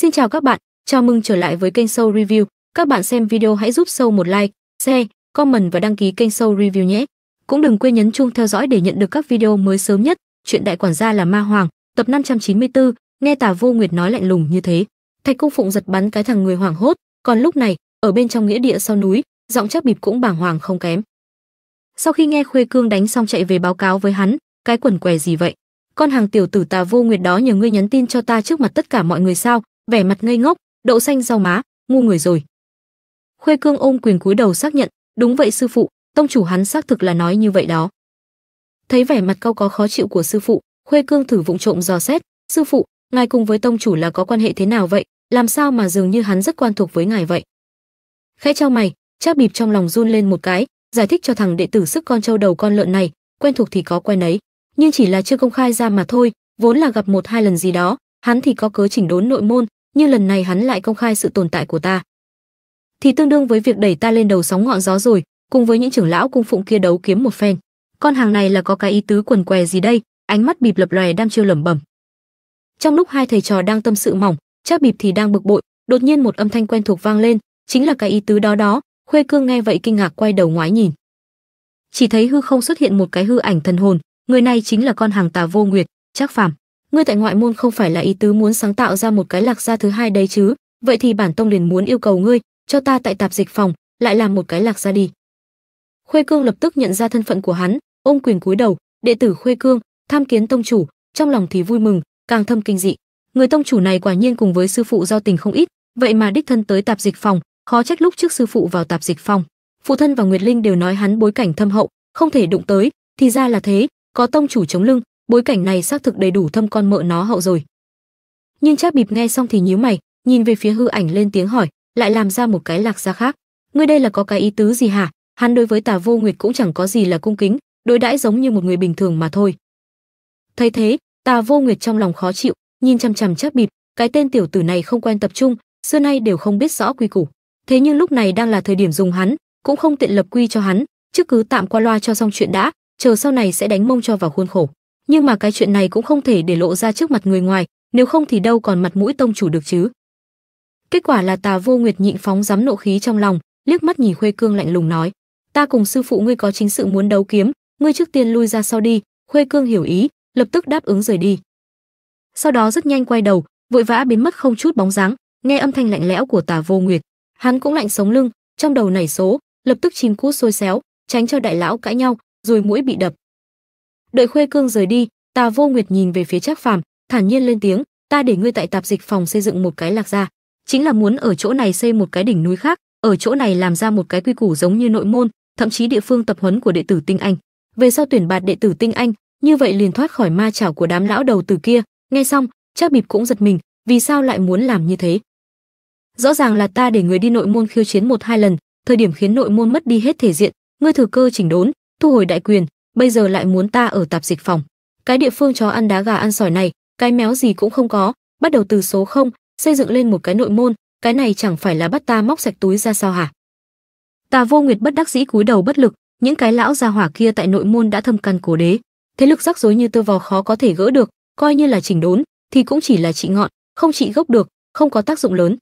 Xin chào các bạn, chào mừng trở lại với kênh Show Review. Các bạn xem video hãy giúp Show một like, share, comment và đăng ký kênh Show Review nhé. Cũng đừng quên nhấn chuông theo dõi để nhận được các video mới sớm nhất. Chuyện đại quản gia là ma hoàng, tập 594, nghe Tả Vô Nguyệt nói lạnh lùng như thế. Thạch Cung Phụng giật bắn cái thằng người hoảng hốt, còn lúc này, ở bên trong nghĩa địa sau núi, giọng chắc bịp cũng bàng hoàng không kém. Sau khi nghe Khuê Cương đánh xong chạy về báo cáo với hắn, cái quần què gì vậy? Con hàng tiểu tử Tà Vô Nguyệt đó nhờ ngươi nhắn tin cho ta trước mặt tất cả mọi người sao? vẻ mặt ngây ngốc, đậu xanh rau má, ngu người rồi. Khuê Cương ôm quyền cúi đầu xác nhận, đúng vậy sư phụ, tông chủ hắn xác thực là nói như vậy đó. Thấy vẻ mặt cao có khó chịu của sư phụ, Khuê Cương thử vụng trộm dò xét, sư phụ, ngài cùng với tông chủ là có quan hệ thế nào vậy, làm sao mà dường như hắn rất quan thuộc với ngài vậy. Khẽ cho mày, chắc bịp trong lòng run lên một cái, giải thích cho thằng đệ tử sức con trâu đầu con lợn này, quen thuộc thì có quen ấy, nhưng chỉ là chưa công khai ra mà thôi, vốn là gặp một hai lần gì đó, hắn thì có cớ chỉnh đốn nội môn, như lần này hắn lại công khai sự tồn tại của ta, thì tương đương với việc đẩy ta lên đầu sóng ngọn gió rồi, cùng với những trưởng lão cung phụng kia đấu kiếm một phen. Con hàng này là có cái ý tứ quần què gì đây? Ánh mắt bịp lập lòe đang chiêu lẩm bẩm. Trong lúc hai thầy trò đang tâm sự mỏng, chắc bịp thì đang bực bội, đột nhiên một âm thanh quen thuộc vang lên, chính là cái ý tứ đó đó. Khuê Cương nghe vậy kinh ngạc quay đầu ngoái nhìn. Chỉ thấy hư không xuất hiện một cái hư ảnh thần hồn, người này chính là con hàng Tà Vô Nguyệt, chắc Phàm ngươi tại ngoại môn không phải là ý tứ muốn sáng tạo ra một cái lạc gia thứ hai đấy chứ vậy thì bản tông liền muốn yêu cầu ngươi cho ta tại tạp dịch phòng lại làm một cái lạc gia đi khuê cương lập tức nhận ra thân phận của hắn ôm quyền cúi đầu đệ tử khuê cương tham kiến tông chủ trong lòng thì vui mừng càng thâm kinh dị người tông chủ này quả nhiên cùng với sư phụ giao tình không ít vậy mà đích thân tới tạp dịch phòng khó trách lúc trước sư phụ vào tạp dịch phòng phụ thân và nguyệt linh đều nói hắn bối cảnh thâm hậu không thể đụng tới thì ra là thế có tông chủ chống lưng bối cảnh này xác thực đầy đủ thâm con mợ nó hậu rồi nhưng chắc bịp nghe xong thì nhíu mày nhìn về phía hư ảnh lên tiếng hỏi lại làm ra một cái lạc ra khác ngươi đây là có cái ý tứ gì hả hắn đối với tà vô nguyệt cũng chẳng có gì là cung kính đối đãi giống như một người bình thường mà thôi thấy thế tà vô nguyệt trong lòng khó chịu nhìn chằm chằm chắc bịp cái tên tiểu tử này không quen tập trung xưa nay đều không biết rõ quy củ thế nhưng lúc này đang là thời điểm dùng hắn cũng không tiện lập quy cho hắn chứ cứ tạm qua loa cho xong chuyện đã chờ sau này sẽ đánh mông cho vào khuôn khổ nhưng mà cái chuyện này cũng không thể để lộ ra trước mặt người ngoài, nếu không thì đâu còn mặt mũi tông chủ được chứ. Kết quả là Tà Vô Nguyệt nhịn phóng dám nộ khí trong lòng, liếc mắt nhìn Khuê Cương lạnh lùng nói: "Ta cùng sư phụ ngươi có chính sự muốn đấu kiếm, ngươi trước tiên lui ra sau đi." Khuê Cương hiểu ý, lập tức đáp ứng rời đi. Sau đó rất nhanh quay đầu, vội vã biến mất không chút bóng dáng, nghe âm thanh lạnh lẽo của Tà Vô Nguyệt, hắn cũng lạnh sống lưng, trong đầu nảy số, lập tức chim cút xôi xéo, tránh cho đại lão cãi nhau, rồi mũi bị đập, đợi khuê cương rời đi tà vô nguyệt nhìn về phía trác phàm thản nhiên lên tiếng ta để ngươi tại tạp dịch phòng xây dựng một cái lạc gia chính là muốn ở chỗ này xây một cái đỉnh núi khác ở chỗ này làm ra một cái quy củ giống như nội môn thậm chí địa phương tập huấn của đệ tử tinh anh về sau tuyển bạt đệ tử tinh anh như vậy liền thoát khỏi ma chảo của đám lão đầu từ kia nghe xong chắc bịp cũng giật mình vì sao lại muốn làm như thế rõ ràng là ta để người đi nội môn khiêu chiến một hai lần thời điểm khiến nội môn mất đi hết thể diện ngươi thừa cơ chỉnh đốn thu hồi đại quyền bây giờ lại muốn ta ở tạp dịch phòng. Cái địa phương chó ăn đá gà ăn sỏi này, cái méo gì cũng không có, bắt đầu từ số không, xây dựng lên một cái nội môn, cái này chẳng phải là bắt ta móc sạch túi ra sao hả? Tà Vô Nguyệt bất đắc dĩ cúi đầu bất lực, những cái lão gia hỏa kia tại nội môn đã thâm căn cố đế, thế lực rắc rối như tơ vò khó có thể gỡ được, coi như là chỉnh đốn thì cũng chỉ là trị ngọn, không trị gốc được, không có tác dụng lớn.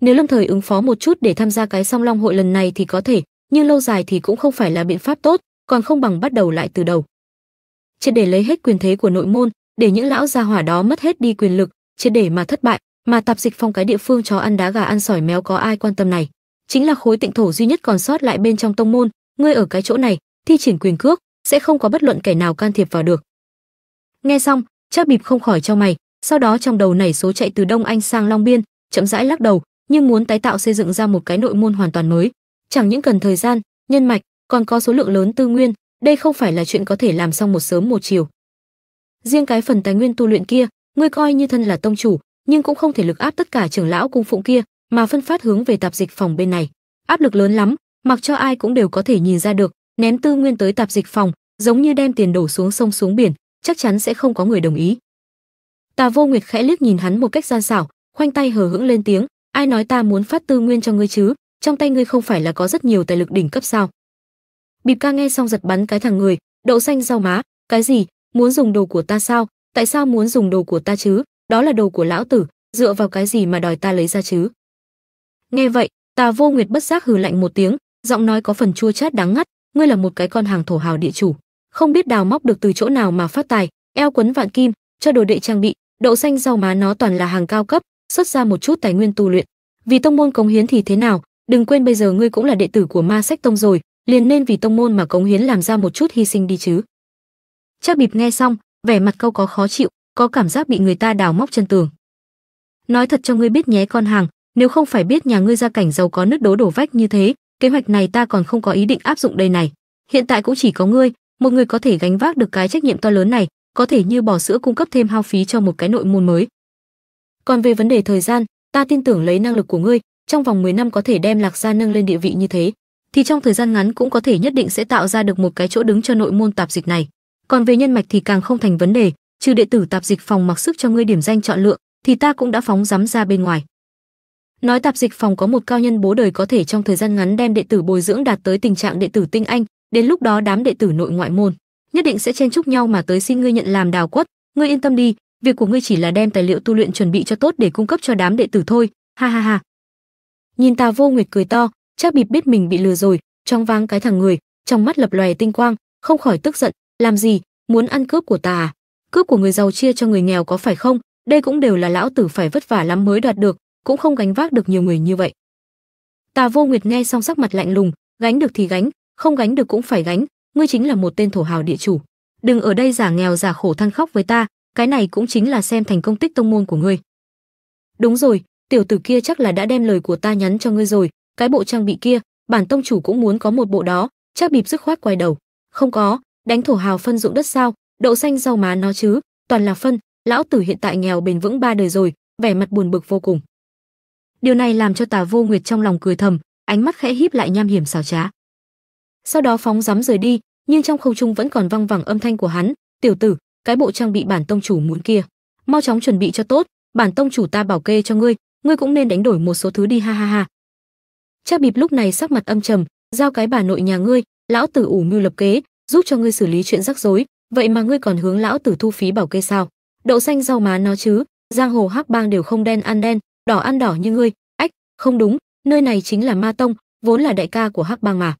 Nếu lâm thời ứng phó một chút để tham gia cái song long hội lần này thì có thể, nhưng lâu dài thì cũng không phải là biện pháp tốt, còn không bằng bắt đầu lại từ đầu. Triệt để lấy hết quyền thế của nội môn, để những lão gia hỏa đó mất hết đi quyền lực, triệt để mà thất bại, mà tạp dịch phong cái địa phương chó ăn đá gà ăn sỏi méo có ai quan tâm này, chính là khối tịnh thổ duy nhất còn sót lại bên trong tông môn, ngươi ở cái chỗ này, thi triển quyền cước, sẽ không có bất luận kẻ nào can thiệp vào được. Nghe xong, Trác Bịp không khỏi cho mày, sau đó trong đầu nảy số chạy từ Đông Anh sang Long Biên, chậm rãi lắc đầu, nhưng muốn tái tạo xây dựng ra một cái nội môn hoàn toàn mới, chẳng những cần thời gian, nhân mạch, còn có số lượng lớn tư nguyên, đây không phải là chuyện có thể làm xong một sớm một chiều. Riêng cái phần tài nguyên tu luyện kia, ngươi coi như thân là tông chủ, nhưng cũng không thể lực áp tất cả trưởng lão cung phụng kia, mà phân phát hướng về tạp dịch phòng bên này. Áp lực lớn lắm, mặc cho ai cũng đều có thể nhìn ra được, ném tư nguyên tới tạp dịch phòng, giống như đem tiền đổ xuống sông xuống biển, chắc chắn sẽ không có người đồng ý. Tà Vô Nguyệt khẽ liếc nhìn hắn một cách gian xảo, khoanh tay hờ hững lên tiếng, ai nói ta muốn phát tư nguyên cho ngươi chứ, trong tay ngươi không phải là có rất nhiều tài lực đỉnh cấp sao? Bịp ca nghe xong giật bắn cái thằng người, đậu xanh rau má, cái gì, muốn dùng đồ của ta sao, tại sao muốn dùng đồ của ta chứ, đó là đồ của lão tử, dựa vào cái gì mà đòi ta lấy ra chứ. Nghe vậy, Tà Vô Nguyệt bất giác hừ lạnh một tiếng, giọng nói có phần chua chát đáng ngắt, ngươi là một cái con hàng thổ hào địa chủ, không biết đào móc được từ chỗ nào mà phát tài, eo quấn vạn kim, cho đồ đệ trang bị, đậu xanh rau má nó toàn là hàng cao cấp, xuất ra một chút tài nguyên tu luyện. Vì tông môn cống hiến thì thế nào, đừng quên bây giờ ngươi cũng là đệ tử của Ma Sách Tông rồi, liền nên vì tông môn mà cống hiến làm ra một chút hy sinh đi chứ. Chắc bịp nghe xong, vẻ mặt câu có khó chịu, có cảm giác bị người ta đào móc chân tường. Nói thật cho ngươi biết nhé con hàng, nếu không phải biết nhà ngươi gia cảnh giàu có nứt đố đổ vách như thế, kế hoạch này ta còn không có ý định áp dụng đây này. Hiện tại cũng chỉ có ngươi, một người có thể gánh vác được cái trách nhiệm to lớn này, có thể như bỏ sữa cung cấp thêm hao phí cho một cái nội môn mới. Còn về vấn đề thời gian, ta tin tưởng lấy năng lực của ngươi, trong vòng 10 năm có thể đem Lạc Gia nâng lên địa vị như thế thì trong thời gian ngắn cũng có thể nhất định sẽ tạo ra được một cái chỗ đứng cho nội môn tạp dịch này. Còn về nhân mạch thì càng không thành vấn đề, trừ đệ tử tạp dịch phòng mặc sức cho ngươi điểm danh chọn lựa, thì ta cũng đã phóng dám ra bên ngoài. Nói tạp dịch phòng có một cao nhân bố đời có thể trong thời gian ngắn đem đệ tử bồi dưỡng đạt tới tình trạng đệ tử tinh anh, đến lúc đó đám đệ tử nội ngoại môn nhất định sẽ chen chúc nhau mà tới xin ngươi nhận làm đào quất, ngươi yên tâm đi, việc của ngươi chỉ là đem tài liệu tu luyện chuẩn bị cho tốt để cung cấp cho đám đệ tử thôi. Ha ha ha. Nhìn Tà Vô Nguyệt cười to, Trác Bịp biết mình bị lừa rồi, trong vang cái thằng người, trong mắt lập lòe tinh quang, không khỏi tức giận, làm gì, muốn ăn cướp của ta à? Cướp của người giàu chia cho người nghèo có phải không? Đây cũng đều là lão tử phải vất vả lắm mới đoạt được, cũng không gánh vác được nhiều người như vậy. Tà Vô Nguyệt nghe xong sắc mặt lạnh lùng, gánh được thì gánh, không gánh được cũng phải gánh, ngươi chính là một tên thổ hào địa chủ. Đừng ở đây giả nghèo giả khổ than khóc với ta, cái này cũng chính là xem thành công tích tông môn của ngươi. Đúng rồi, tiểu tử kia chắc là đã đem lời của ta nhắn cho ngươi rồi, cái bộ trang bị kia, bản tông chủ cũng muốn có một bộ đó, chắc bịp dứt khoát quay đầu. Không có, đánh thổ hào phân dụng đất sao, đậu xanh rau má nó chứ, toàn là phân, lão tử hiện tại nghèo bền vững ba đời rồi, vẻ mặt buồn bực vô cùng. Điều này làm cho Tà Vô Nguyệt trong lòng cười thầm, ánh mắt khẽ híp lại nham hiểm xào trá. Sau đó phóng dám rời đi, nhưng trong không trung vẫn còn văng vẳng âm thanh của hắn, "Tiểu tử, cái bộ trang bị bản tông chủ muốn kia, mau chóng chuẩn bị cho tốt, bản tông chủ ta bảo kê cho ngươi, ngươi cũng nên đánh đổi một số thứ đi ha ha ha, cha bịp lúc này sắc mặt âm trầm, giao cái bà nội nhà ngươi, lão tử ủ mưu lập kế, giúp cho ngươi xử lý chuyện rắc rối, vậy mà ngươi còn hướng lão tử thu phí bảo kê sao? Đậu xanh rau má nó chứ, giang hồ hắc bang đều không đen ăn đen, đỏ ăn đỏ như ngươi, ách, không đúng, nơi này chính là Ma tông, vốn là đại ca của hắc bang mà.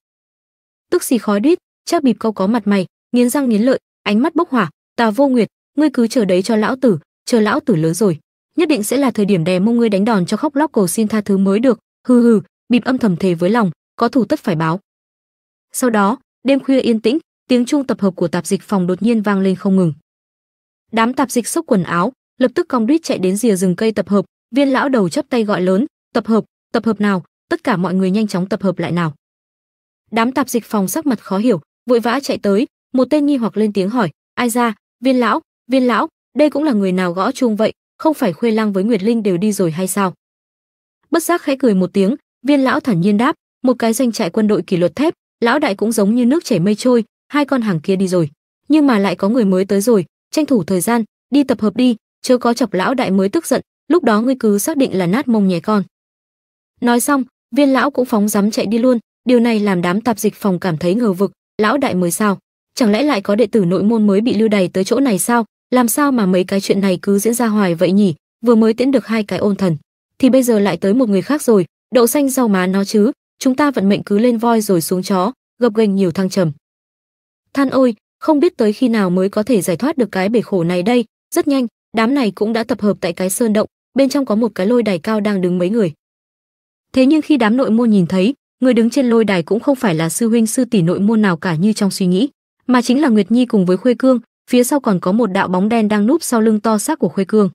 Tức xì khói đít, cha bịp câu có mặt mày, nghiến răng nghiến lợi, ánh mắt bốc hỏa, "Tà Vô Nguyệt, ngươi cứ chờ đấy cho lão tử, chờ lão tử lớn rồi, nhất định sẽ là thời điểm đè mông ngươi đánh đòn cho khóc lóc cầu xin tha thứ mới được." Hừ hừ, bịp âm thầm thề với lòng có thủ tất phải báo sau đó đêm khuya yên tĩnh tiếng chuông tập hợp của tạp dịch phòng đột nhiên vang lên không ngừng đám tạp dịch xốc quần áo lập tức cong đít chạy đến rìa rừng cây tập hợp viên lão đầu chắp tay gọi lớn tập hợp tập hợp nào tất cả mọi người nhanh chóng tập hợp lại nào đám tạp dịch phòng sắc mặt khó hiểu vội vã chạy tới một tên nghi hoặc lên tiếng hỏi ai ra viên lão viên lão đây cũng là người nào gõ chuông vậy không phải khuê lang với nguyệt linh đều đi rồi hay sao bất giác khẽ cười một tiếng Viên lão thản nhiên đáp, một cái doanh trại quân đội kỷ luật thép, lão đại cũng giống như nước chảy mây trôi, hai con hàng kia đi rồi, nhưng mà lại có người mới tới rồi, tranh thủ thời gian, đi tập hợp đi, chớ có chọc lão đại mới tức giận, lúc đó ngươi cứ xác định là nát mông nhé con. Nói xong, viên lão cũng phóng dám chạy đi luôn, điều này làm đám tạp dịch phòng cảm thấy ngờ vực, lão đại mới sao? Chẳng lẽ lại có đệ tử nội môn mới bị lưu đày tới chỗ này sao? Làm sao mà mấy cái chuyện này cứ diễn ra hoài vậy nhỉ? Vừa mới tiễn được hai cái ôn thần, thì bây giờ lại tới một người khác rồi, đậu xanh rau má nó chứ chúng ta vận mệnh cứ lên voi rồi xuống chó gập ghềnh nhiều thăng trầm than ôi không biết tới khi nào mới có thể giải thoát được cái bể khổ này đây rất nhanh đám này cũng đã tập hợp tại cái sơn động bên trong có một cái lôi đài cao đang đứng mấy người thế nhưng khi đám nội môn nhìn thấy người đứng trên lôi đài cũng không phải là sư huynh sư tỷ nội môn nào cả như trong suy nghĩ mà chính là nguyệt nhi cùng với khuê cương phía sau còn có một đạo bóng đen đang núp sau lưng to xác của khuê cương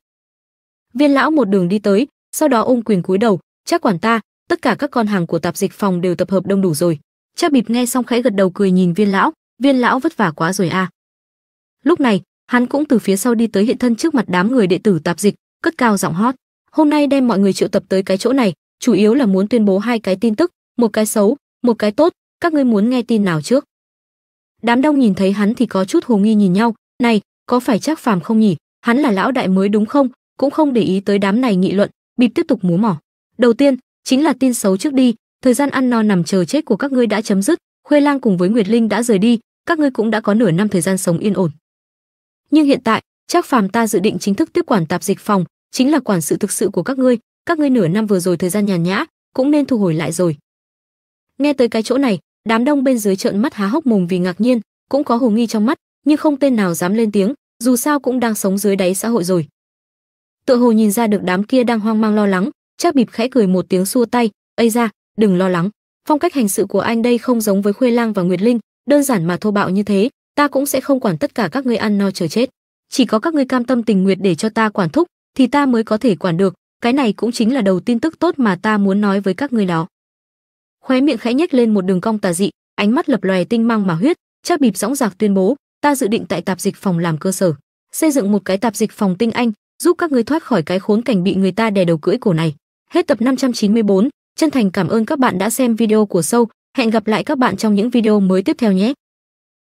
viên lão một đường đi tới sau đó ôm quyền cúi đầu chắc quản ta tất cả các con hàng của tạp dịch phòng đều tập hợp đông đủ rồi cha bịp nghe xong khẽ gật đầu cười nhìn viên lão viên lão vất vả quá rồi a à. lúc này hắn cũng từ phía sau đi tới hiện thân trước mặt đám người đệ tử tạp dịch cất cao giọng hót hôm nay đem mọi người triệu tập tới cái chỗ này chủ yếu là muốn tuyên bố hai cái tin tức một cái xấu một cái tốt các ngươi muốn nghe tin nào trước đám đông nhìn thấy hắn thì có chút hồ nghi nhìn nhau này có phải chắc phàm không nhỉ hắn là lão đại mới đúng không cũng không để ý tới đám này nghị luận bịp tiếp tục múa mỏ Đầu tiên, chính là tin xấu trước đi, thời gian ăn no nằm chờ chết của các ngươi đã chấm dứt, Khuê Lang cùng với Nguyệt Linh đã rời đi, các ngươi cũng đã có nửa năm thời gian sống yên ổn. Nhưng hiện tại, chắc Phàm ta dự định chính thức tiếp quản tạp dịch phòng, chính là quản sự thực sự của các ngươi, các ngươi nửa năm vừa rồi thời gian nhàn nhã, cũng nên thu hồi lại rồi. Nghe tới cái chỗ này, đám đông bên dưới trợn mắt há hốc mồm vì ngạc nhiên, cũng có hồ nghi trong mắt, nhưng không tên nào dám lên tiếng, dù sao cũng đang sống dưới đáy xã hội rồi. Tựa hồ nhìn ra được đám kia đang hoang mang lo lắng, Trác bịp khẽ cười một tiếng xua tay, "Ây ra, đừng lo lắng, phong cách hành sự của anh đây không giống với Khuê Lang và Nguyệt Linh, đơn giản mà thô bạo như thế, ta cũng sẽ không quản tất cả các ngươi ăn no chờ chết. Chỉ có các ngươi cam tâm tình nguyện để cho ta quản thúc, thì ta mới có thể quản được, cái này cũng chính là đầu tin tức tốt mà ta muốn nói với các ngươi đó." Khóe miệng khẽ nhếch lên một đường cong tà dị, ánh mắt lập lòe tinh mang mà huyết, Trác bịp dõng dạc tuyên bố, "Ta dự định tại tạp dịch phòng làm cơ sở, xây dựng một cái tạp dịch phòng tinh anh, giúp các ngươi thoát khỏi cái khốn cảnh bị người ta đè đầu cưỡi cổ này." Hết tập 594, chân thành cảm ơn các bạn đã xem video của Sâu, hẹn gặp lại các bạn trong những video mới tiếp theo nhé.